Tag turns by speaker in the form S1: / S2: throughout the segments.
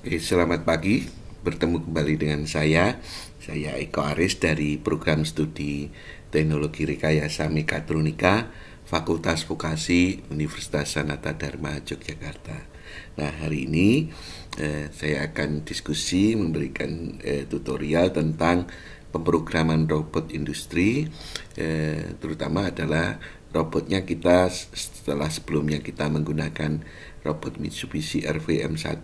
S1: Eh, selamat pagi, bertemu kembali dengan saya. Saya Eko Aris dari program studi Teknologi Rekayasa Mekatronika Fakultas Vokasi Universitas Sanata Dharma Yogyakarta. Nah, hari ini eh, saya akan diskusi memberikan eh, tutorial tentang pemrograman robot industri eh, terutama adalah robotnya kita setelah sebelumnya kita menggunakan robot Mitsubishi RVM1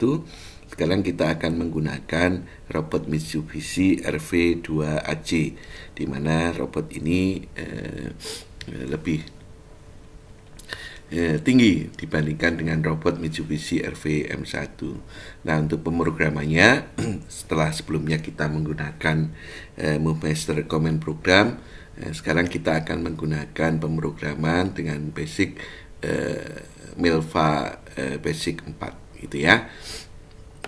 S1: sekarang kita akan menggunakan robot Mitsubishi RV2AC di mana robot ini eh, eh, lebih eh, tinggi dibandingkan dengan robot Mitsubishi RV M1. Nah, untuk pemrogramannya setelah sebelumnya kita menggunakan eh, MoveMaster Command Program, eh, sekarang kita akan menggunakan pemrograman dengan basic eh, Milva eh, basic 4 gitu ya.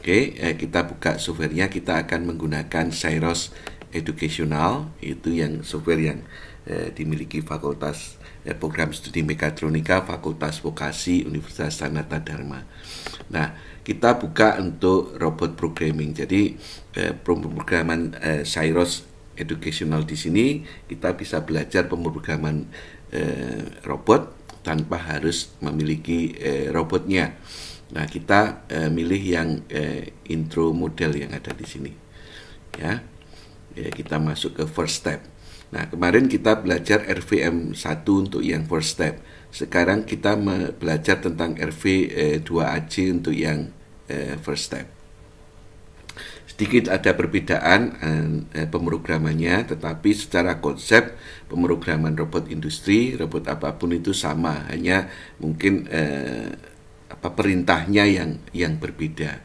S1: Oke, okay, eh, kita buka softwarenya. Kita akan menggunakan Cyrus Educational, itu yang software yang eh, dimiliki Fakultas eh, Program Studi Mekatronika, Fakultas Vokasi Universitas Sanata Dharma. Nah, kita buka untuk robot programming. Jadi eh, pemrograman eh, Cyrus Educational di sini kita bisa belajar pemrograman eh, robot tanpa harus memiliki eh, robotnya. Nah, kita e, milih yang e, intro model yang ada di sini. Ya. E, Kita masuk ke first step. Nah, kemarin kita belajar RVM 1 untuk yang first step. Sekarang kita belajar tentang RV e, 2AC untuk yang e, first step. Sedikit ada perbedaan e, pemrogramannya, tetapi secara konsep pemrograman robot industri, robot apapun itu sama, hanya mungkin e, apa perintahnya yang yang berbeda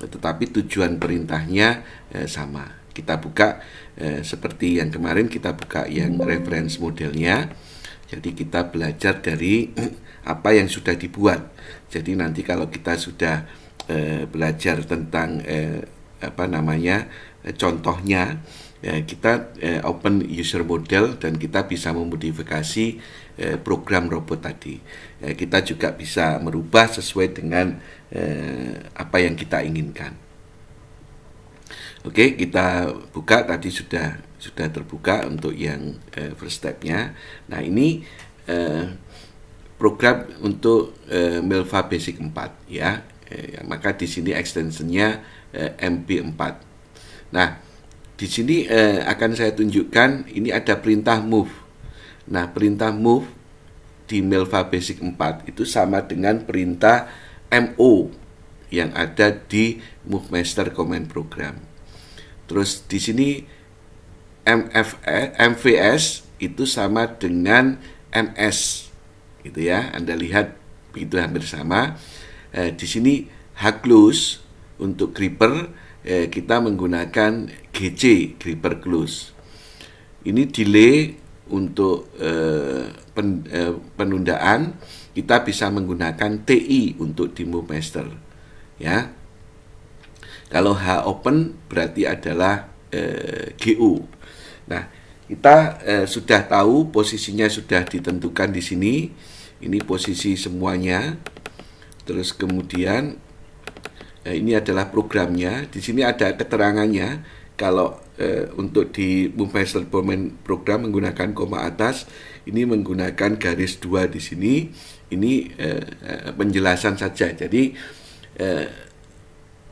S1: tetapi tujuan perintahnya eh, sama kita buka eh, seperti yang kemarin kita buka yang reference modelnya jadi kita belajar dari apa yang sudah dibuat jadi nanti kalau kita sudah eh, belajar tentang eh, apa namanya eh, contohnya ya, kita eh, open user model dan kita bisa memodifikasi eh, program robot tadi. ya, kita juga bisa merubah sesuai dengan eh, apa yang kita inginkan. Oke, kita buka tadi sudah sudah terbuka untuk yang eh, first stepnya. Nah ini eh, program untuk eh, Melva Basic 4 ya. Eh, maka di sini extensionnya eh, MP4. Nah di sini eh, akan saya tunjukkan ini ada perintah move. Nah, perintah move di Melva Basic 4 itu sama dengan perintah MO yang ada di Move Master Command Program. Terus di sini MFS, eh, MVS itu sama dengan MS, gitu ya. Anda lihat itu hampir sama. Eh, di sini H close untuk gripper eh, kita menggunakan GC Gripper Close Ini delay untuk eh, pen, eh, penundaan kita bisa menggunakan TI untuk demo master ya. Kalau H open berarti adalah eh, GU. Nah, kita eh, sudah tahu posisinya sudah ditentukan di sini. Ini posisi semuanya. Terus kemudian eh, ini adalah programnya. Di sini ada keterangannya kalau eh, untuk di Mumbai Settlement Program menggunakan koma atas, ini menggunakan garis dua di sini. Ini eh, eh penjelasan saja. Jadi eh,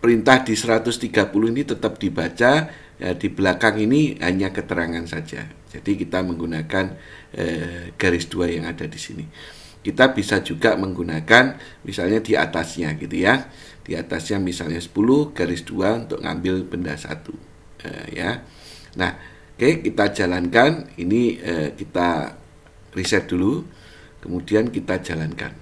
S1: perintah di 130 ini tetap dibaca. Ya, di belakang ini hanya keterangan saja. Jadi kita menggunakan eh, garis dua yang ada di sini. Kita bisa juga menggunakan misalnya di atasnya gitu ya. Di atasnya misalnya 10 garis dua untuk ngambil benda satu uh, ya. Nah, oke okay, kita jalankan ini uh, kita riset dulu, kemudian kita jalankan.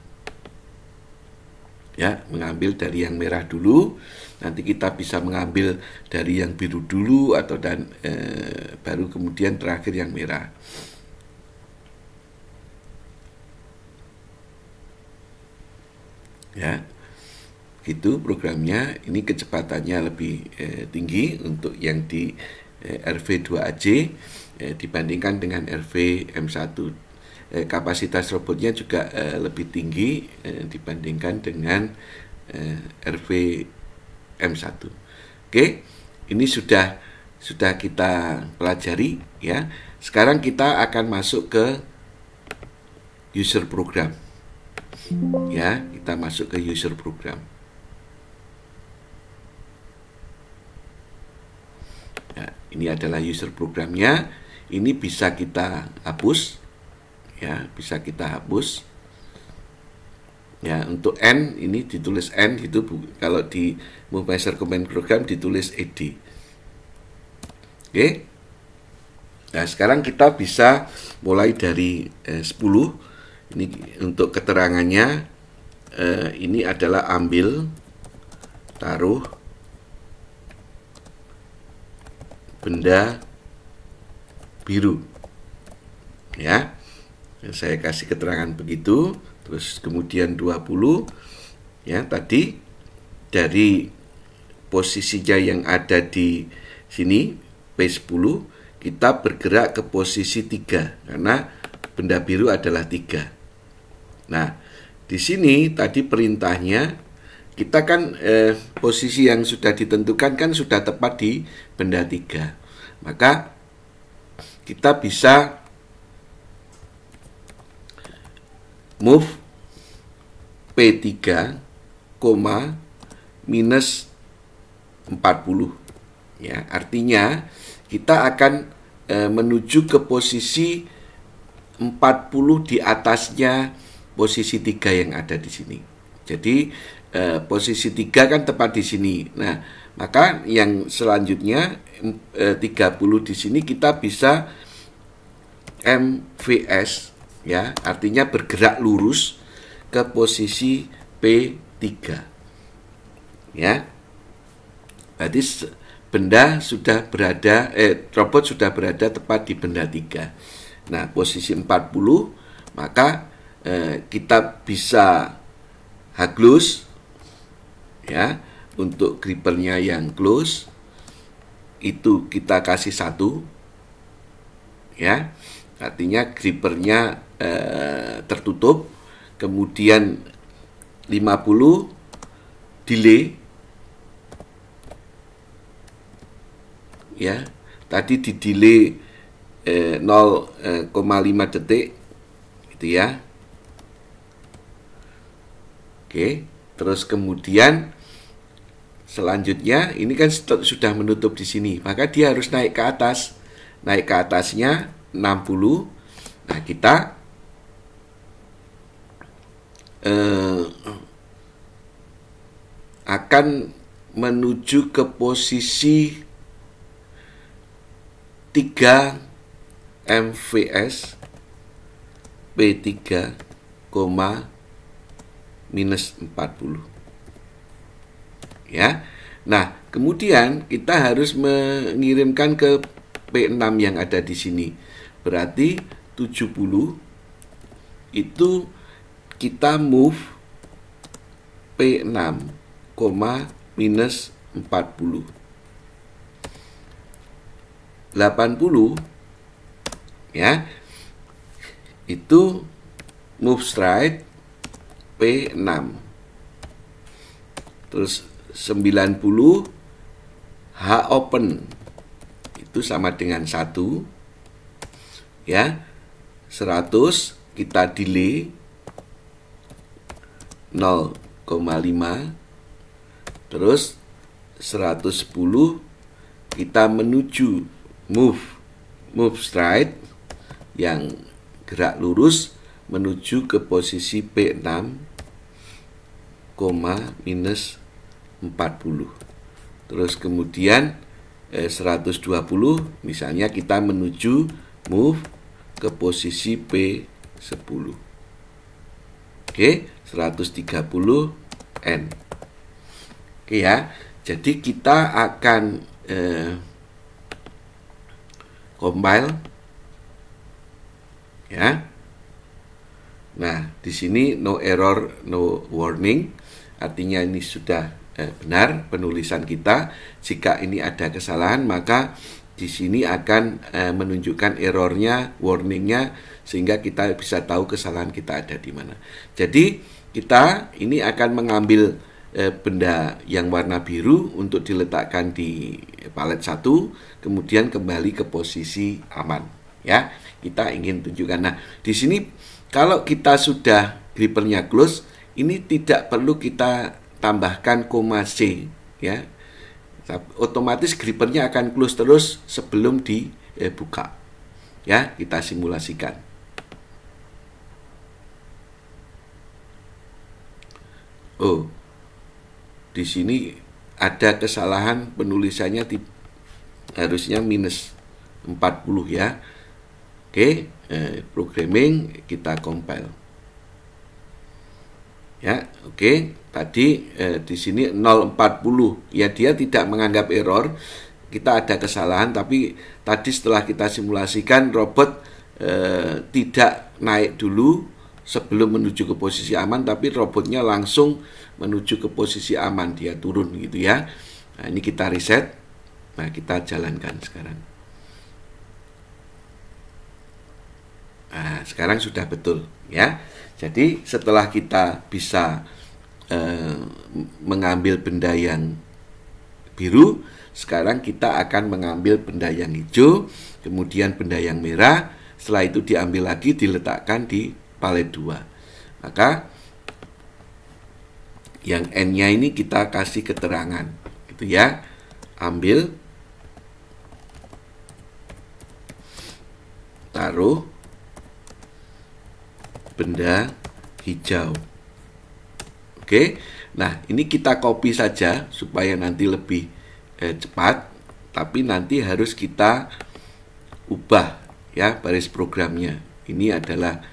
S1: Ya, mengambil dari yang merah dulu, nanti kita bisa mengambil dari yang biru dulu atau dan eh, baru kemudian terakhir yang merah. Ya itu programnya ini kecepatannya lebih eh, tinggi untuk yang di eh, rv 2 ac eh, dibandingkan dengan rvm 1 eh, kapasitas robotnya juga eh, lebih tinggi eh, dibandingkan dengan eh, RV 1 oke ini sudah sudah kita pelajari ya sekarang kita akan masuk ke user program ya kita masuk ke user program Ini adalah user programnya. Ini bisa kita hapus, ya, bisa kita hapus. Ya, untuk n ini ditulis n itu kalau di mobile Command Program ditulis ed. Oke. Nah, sekarang kita bisa mulai dari eh, 10. Ini untuk keterangannya eh, ini adalah ambil taruh benda biru. Ya. Saya kasih keterangan begitu, terus kemudian 20 ya tadi dari posisinya yang ada di sini P10 kita bergerak ke posisi 3 karena benda biru adalah 3. Nah, di sini tadi perintahnya kita kan eh, posisi yang sudah ditentukan kan sudah tepat di benda tiga maka kita bisa move P3, minus 40 ya artinya kita akan e, menuju ke posisi 40 di atasnya posisi tiga yang ada di sini jadi eh, posisi tiga kan tepat di sini. Nah, maka yang selanjutnya eh, 30 di sini kita bisa MVS ya, artinya bergerak lurus ke posisi P3. Ya. Berarti benda sudah berada eh robot sudah berada tepat di benda 3. Nah, posisi 40 maka eh, kita bisa haglus ya untuk grippernya yang close itu kita kasih satu ya artinya gripernya eh, tertutup kemudian 50 delay ya tadi di delay eh, 0,5 eh, detik gitu ya oke terus kemudian Selanjutnya ini kan sudah menutup di sini, maka dia harus naik ke atas. Naik ke atasnya 60. Nah, kita eh, akan menuju ke posisi 3 MVS P3, minus 40 ya. Nah, kemudian kita harus mengirimkan ke P6 yang ada di sini. Berarti 70 itu kita move P6, minus 40. 80 ya itu move stride P6 terus 90 H open itu sama dengan 1 ya 100 kita delay 0,5 terus 110 kita menuju move move straight yang gerak lurus menuju ke posisi P6, koma minus 0,5 40 terus kemudian eh, 120 misalnya kita menuju move ke posisi P10 oke 130 N oke ya jadi kita akan eh, compile ya Nah, di sini no error, no warning, artinya ini sudah eh, benar penulisan kita. Jika ini ada kesalahan maka di sini akan eh, menunjukkan errornya, warningnya sehingga kita bisa tahu kesalahan kita ada di mana. Jadi kita ini akan mengambil eh, benda yang warna biru untuk diletakkan di palet satu, kemudian kembali ke posisi aman. Ya, kita ingin tunjukkan. Nah, di sini kalau kita sudah grippernya close, ini tidak perlu kita tambahkan koma C ya otomatis grippernya akan close terus sebelum dibuka eh, ya kita simulasikan oh di sini ada kesalahan penulisannya harusnya minus 40 ya oke eh, programming kita compile ya oke okay. tadi eh, di sini 040 ya dia tidak menganggap error kita ada kesalahan tapi tadi setelah kita simulasikan robot eh, tidak naik dulu sebelum menuju ke posisi aman tapi robotnya langsung menuju ke posisi aman dia turun gitu ya nah, ini kita reset nah kita jalankan sekarang nah sekarang sudah betul ya jadi setelah kita bisa e, mengambil benda yang biru, sekarang kita akan mengambil benda yang hijau, kemudian benda yang merah, setelah itu diambil lagi diletakkan di palet 2. Maka yang N-nya ini kita kasih keterangan gitu ya. Ambil taruh benda hijau. Oke, nah ini kita copy saja supaya nanti lebih eh, cepat, tapi nanti harus kita ubah ya baris programnya. Ini adalah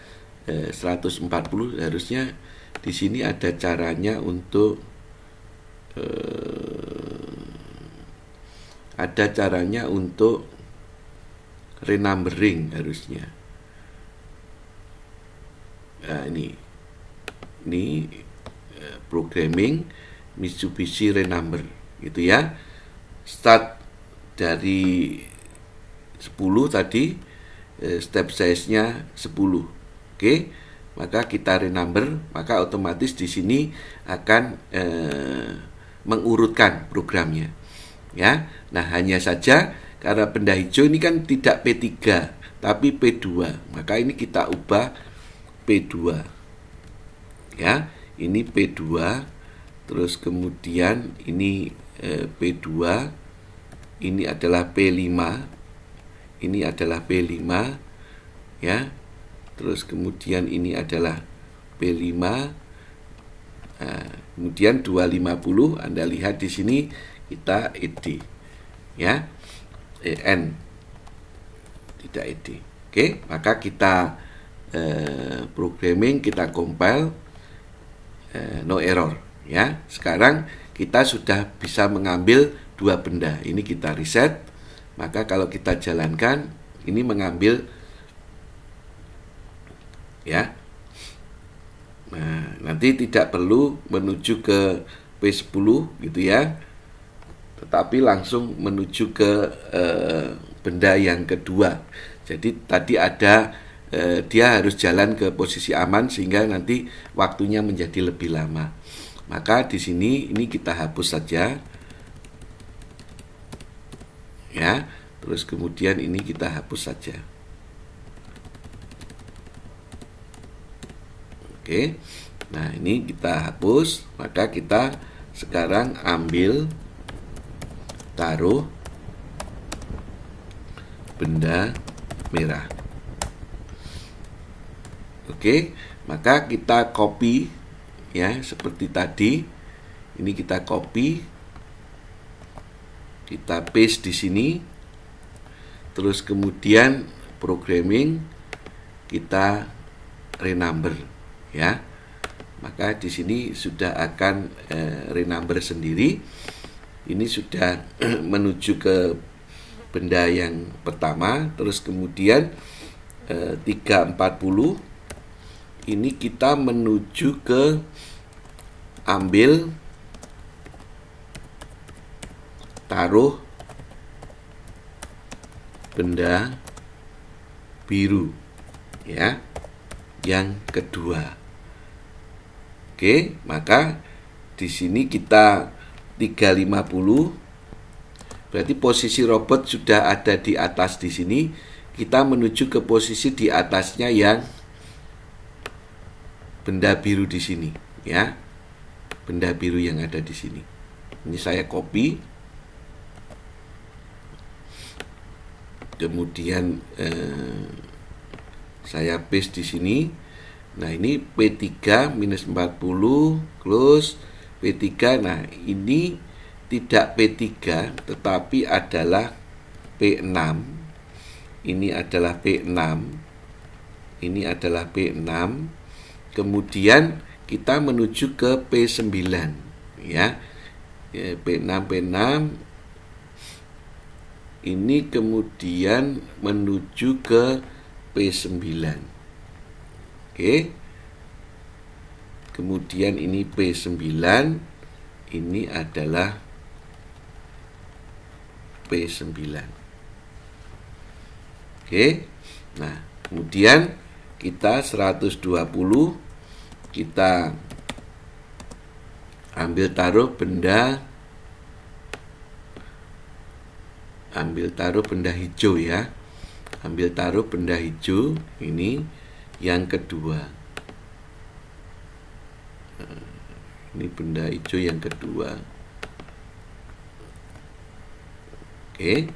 S1: eh, 140 harusnya di sini ada caranya untuk eh, ada caranya untuk renumbering harusnya uh, ini ini uh, programming Mitsubishi renumber gitu ya start dari 10 tadi uh, step size nya 10 oke okay? maka kita renumber maka otomatis di sini akan uh, mengurutkan programnya ya nah hanya saja karena benda hijau ini kan tidak P3 tapi P2 maka ini kita ubah P2 ya ini P2 terus kemudian ini eh, P2 ini adalah P5 ini adalah P5 ya terus kemudian ini adalah P5 nah, eh, kemudian 250 Anda lihat di sini kita ID e ya EN tidak ID e oke maka kita Eh, programming kita compile eh, no error ya sekarang kita sudah bisa mengambil dua benda ini kita reset maka kalau kita jalankan ini mengambil ya nah nanti tidak perlu menuju ke P10 gitu ya tetapi langsung menuju ke eh, benda yang kedua jadi tadi ada Eh, dia harus jalan ke posisi aman sehingga nanti waktunya menjadi lebih lama. Maka di sini ini kita hapus saja. Ya, terus kemudian ini kita hapus saja. Oke. Nah, ini kita hapus, maka kita sekarang ambil taruh benda merah. Oke, maka kita copy ya seperti tadi. Ini kita copy. Kita paste di sini. Terus kemudian programming kita renumber ya. Maka di sini sudah akan eh, renumber sendiri. Ini sudah menuju ke benda yang pertama terus kemudian eh, 340 ini kita menuju ke ambil taruh benda biru ya yang kedua Oke, maka di sini kita 350 berarti posisi robot sudah ada di atas di sini. Kita menuju ke posisi di atasnya yang benda biru di sini ya benda biru yang ada di sini ini saya copy kemudian eh, saya paste di sini nah ini P3 minus 40 close P3 nah ini tidak P3 tetapi adalah P6 ini adalah P6 ini adalah P6 Kemudian kita menuju ke P9 ya. P6 ya, P6 ini kemudian menuju ke P9. Oke. Kemudian ini P9 ini adalah P9. Oke. Nah, kemudian kita 120 kita ambil taruh benda ambil taruh benda hijau ya ambil taruh benda hijau ini yang kedua ini benda hijau yang kedua oke okay.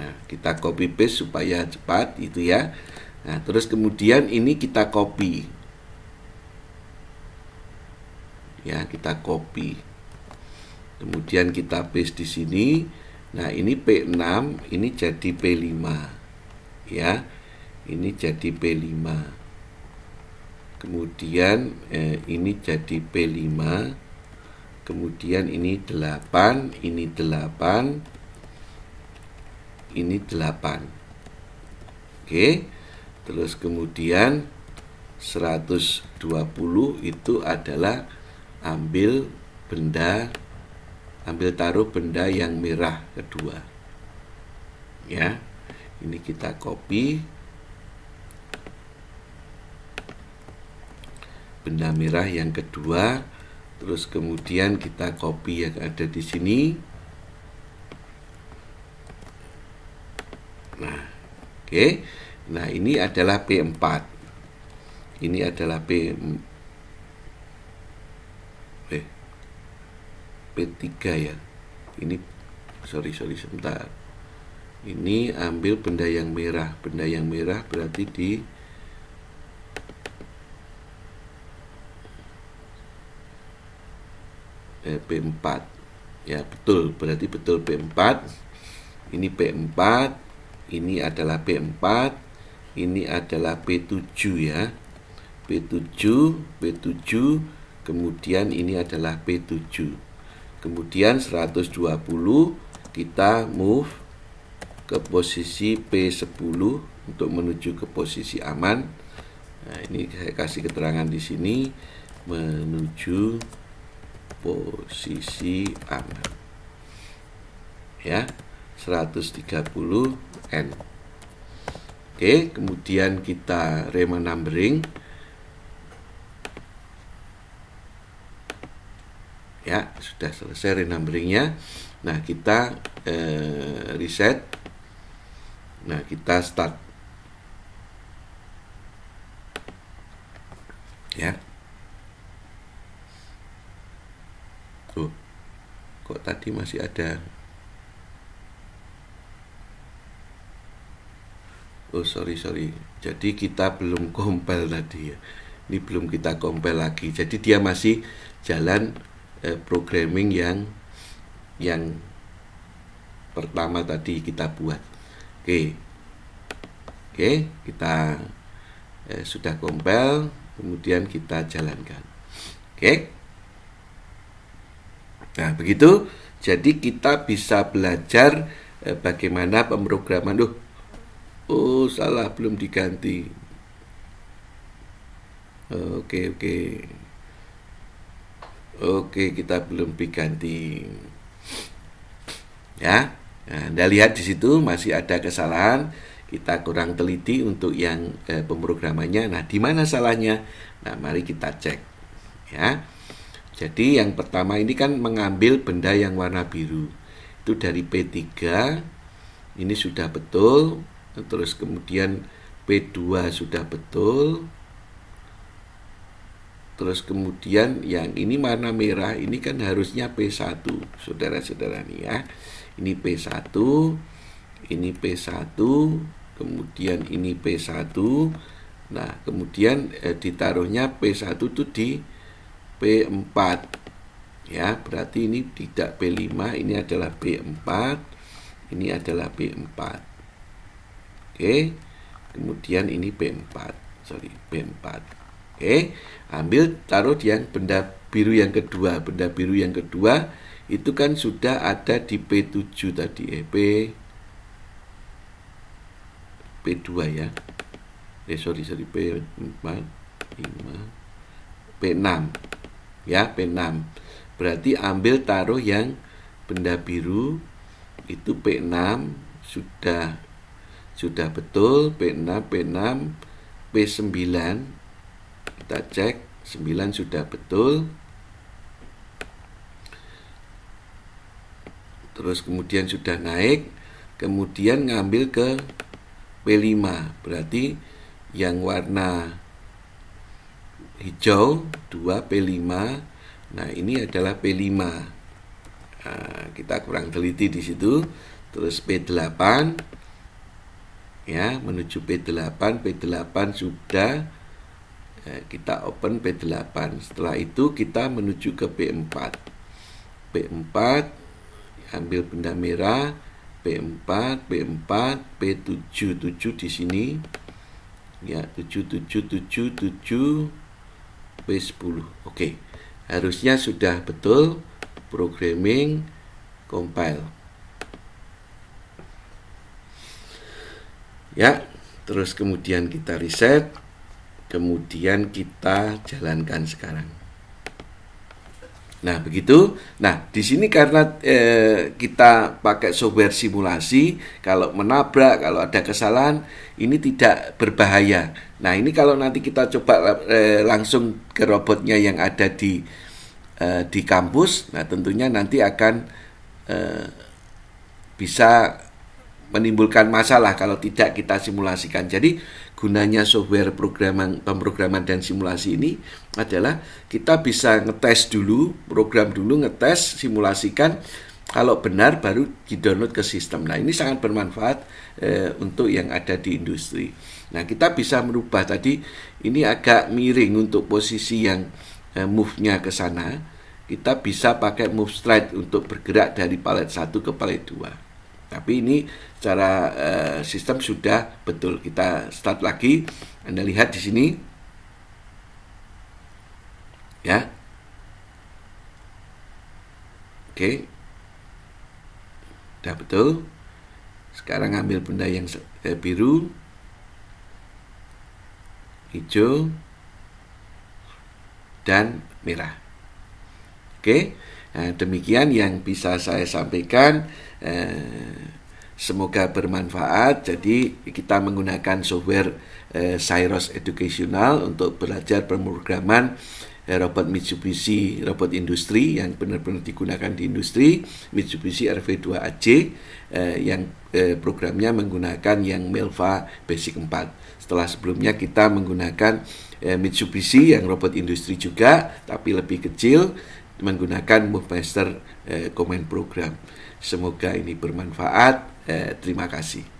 S1: Nah, kita copy paste supaya cepat itu ya. Nah, terus kemudian ini kita copy. Ya, kita copy. Kemudian kita paste di sini. Nah, ini P6, ini jadi P5. Ya. Ini jadi P5. Kemudian eh, ini jadi P5. Kemudian ini 8, ini 8 ini 8 oke terus kemudian 120 itu adalah ambil benda ambil taruh benda yang merah kedua ya ini kita copy benda merah yang kedua terus kemudian kita copy yang ada di sini Nah, oke. Okay. Nah, ini adalah P4. Ini adalah P eh, P3 ya. Ini sorry sorry sebentar. Ini ambil benda yang merah. Benda yang merah berarti di eh, P4 ya betul berarti betul P4 ini P4 ini adalah B4 ini adalah B7 ya B7 B7 kemudian ini adalah B7 kemudian 120 kita move ke posisi P10 untuk menuju ke posisi aman nah ini saya kasih keterangan di sini menuju posisi aman ya 130N. Oke, kemudian kita renumbering numbering. Ya, sudah selesai renumberingnya. Nah, kita eh, reset. Nah, kita start. Ya. Tuh. Kok tadi masih ada Oh sorry sorry. Jadi kita belum kompel tadi ya. Ini belum kita kompel lagi. Jadi dia masih jalan eh, programming yang yang pertama tadi kita buat. Oke. Oke, kita eh, sudah kompel, kemudian kita jalankan. Oke. Nah, begitu. Jadi kita bisa belajar eh, bagaimana pemrograman. Duh, Oh, salah belum diganti. Oke, oke. Oke, kita belum diganti. Ya. Nah, Anda lihat di situ masih ada kesalahan. Kita kurang teliti untuk yang eh, pemrogramannya. Nah, di mana salahnya? Nah, mari kita cek. Ya. Jadi yang pertama ini kan mengambil benda yang warna biru. Itu dari P3. Ini sudah betul terus kemudian P2 sudah betul terus kemudian yang ini warna merah ini kan harusnya P1 saudara-saudara nih ya ini P1 ini P1 kemudian ini P1 nah kemudian eh, ditaruhnya P1 itu di P4 ya berarti ini tidak P5 ini adalah P4 ini adalah P4 Oke. Kemudian ini B4. Sorry, B4. Oke. Ambil taruh di yang benda biru yang kedua. Benda biru yang kedua itu kan sudah ada di P7 tadi eh, P P2 ya eh sorry sorry P4 5 P6 ya P6 berarti ambil taruh yang benda biru itu P6 sudah sudah betul P6 P6 P9 kita cek 9 sudah betul terus kemudian sudah naik kemudian ngambil ke P5 berarti yang warna hijau 2 P5 nah ini adalah P5 nah, kita kurang teliti di situ terus P8 ya menuju P8 P8 sudah ya, kita open P8 setelah itu kita menuju ke P4 P4 ambil benda merah P4 P4 P7 7 di sini ya 7 7 7 7 P10 oke harusnya sudah betul programming compile ya terus kemudian kita reset kemudian kita jalankan sekarang nah begitu nah di sini karena eh, kita pakai software simulasi kalau menabrak kalau ada kesalahan ini tidak berbahaya nah ini kalau nanti kita coba eh, langsung ke robotnya yang ada di eh, di kampus nah tentunya nanti akan eh, bisa menimbulkan masalah kalau tidak kita simulasikan. Jadi gunanya software programan pemrograman dan simulasi ini adalah kita bisa ngetes dulu, program dulu ngetes, simulasikan kalau benar baru di-download ke sistem. Nah, ini sangat bermanfaat eh, untuk yang ada di industri. Nah, kita bisa merubah tadi ini agak miring untuk posisi yang eh, move-nya ke sana. Kita bisa pakai move straight untuk bergerak dari palet satu ke palet dua. Tapi ini secara uh, sistem sudah betul. Kita start lagi. Anda lihat di sini. Ya. Oke. Sudah betul. Sekarang ambil benda yang eh, biru. Hijau dan merah. Oke. Nah, demikian yang bisa saya sampaikan. Eh, Semoga bermanfaat. Jadi kita menggunakan software eh, Cyrus Educational untuk belajar pemrograman eh, robot Mitsubishi robot industri yang benar-benar digunakan di industri Mitsubishi RV2AC eh, yang eh, programnya menggunakan yang Melva Basic 4. Setelah sebelumnya kita menggunakan eh, Mitsubishi yang robot industri juga tapi lebih kecil menggunakan MoveMaster eh, Command Program. Semoga ini bermanfaat. Eh, terima kasih.